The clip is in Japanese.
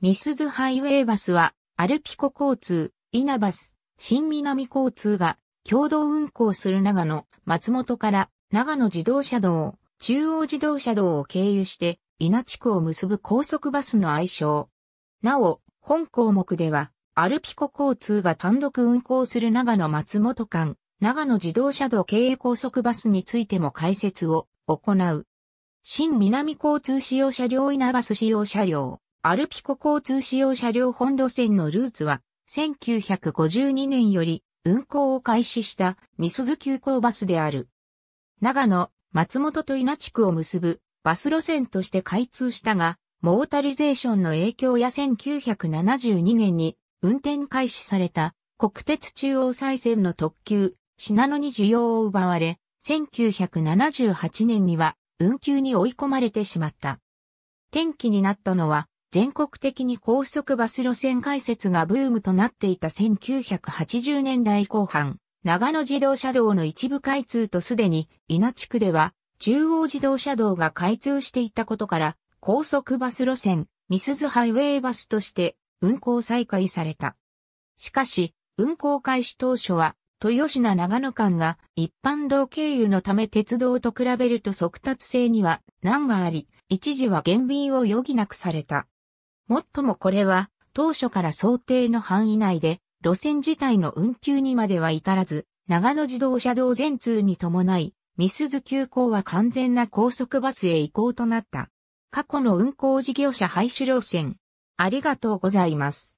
ミスズハイウェイバスは、アルピコ交通、イナバス、新南交通が共同運行する長野、松本から長野自動車道、中央自動車道を経由して、稲地区を結ぶ高速バスの愛称。なお、本項目では、アルピコ交通が単独運行する長野松本間、長野自動車道経営高速バスについても解説を行う。新南交通使用車両稲バス使用車両。アルピコ交通使用車両本路線のルーツは、1952年より運行を開始したミスズ急行バスである。長野、松本と稲地区を結ぶバス路線として開通したが、モータリゼーションの影響や1972年に運転開始された国鉄中央再線の特急、品野に需要を奪われ、1978年には運休に追い込まれてしまった。転機になったのは全国的に高速バス路線開設がブームとなっていた1980年代後半、長野自動車道の一部開通とすでに稲地区では中央自動車道が開通していたことから高速バス路線、ミスズハイウェイバスとして運行再開された。しかし、運行開始当初は、豊品長野間が一般道経由のため鉄道と比べると速達性には難があり、一時は減便を余儀なくされた。もっともこれは、当初から想定の範囲内で、路線自体の運休にまでは至らず、長野自動車道全通に伴い、ミスズ急行は完全な高速バスへ移行となった。過去の運行事業者廃止路線。ありがとうございます。